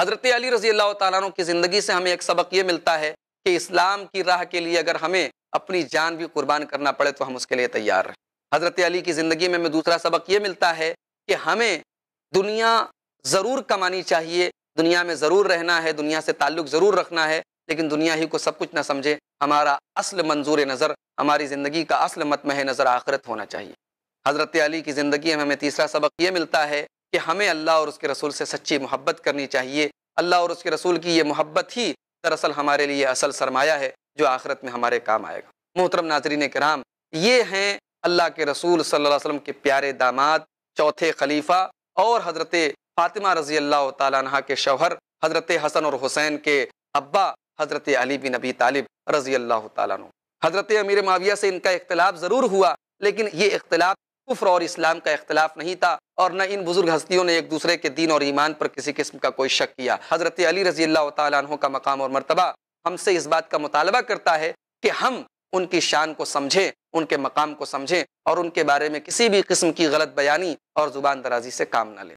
हज़रत अली रजी अल्लाह तु की ज़िंदगी से हमें एक सबक ये मिलता है कि इस्लाम की राह के लिए अगर हमें अपनी जान भी कुर्बान करना पड़े तो हम उसके लिए तैयार रहें हज़रत अली की ज़िंदगी में हमें दूसरा सबक ये मिलता है कि हमें दुनिया ज़रूर कमानी चाहिए दुनिया में ज़रूर रहना है दुनिया से ताल्लुक़ ज़रूर रखना है लेकिन दुनिया ही को सब कुछ ना समझे हमारा असल मंजूर नज़र हमारी ज़िंदगी का असल मतमह नज़र आखरत होना चाहिए हज़रत अली की ज़िंदगी में हमें तीसरा सबक ये मिलता है कि हमें अल्लाह और उसके रसूल से सच्ची मोहब्बत करनी चाहिए अल्लाह और उसके रसूल की ये मोहब्बत ही दरअसल हमारे लिए असल सरमाया है जो आखिरत में हमारे काम आएगा मोहतरम नाजरीन कराम ये हैं अल्लाह के रसूल सल्लल्लाहु अलैहि वसल्लम के प्यारे दामाद चौथे खलीफा और हज़रत फ़ातिमा रज़ी अल्लाह तह के शौहर हज़रत हसन और हुसैन के अब्बा हज़रत अली बिन नबी तालिब रज़ी अल्लाह तु हज़रत अमीर माविया से इनका इख्तलाफ ज़रूर हुआ लेकिन ये इख्तलाफ कुफर और इस्लाम का इख्तलाफ नहीं था और न इन बुजुर्ग हस्तियों ने एक दूसरे के दीन और ईमान पर किसी किस्म का कोई शक किया हज़रत अली रजी अल्लाह तहों का मकाम और मरतबा हमसे इस बात का मुतालबा करता है कि हम उनकी शान को समझें उनके मकाम को समझें और उनके बारे में किसी भी किस्म की गलत बयानी और ज़ुबान दराजी से काम न लें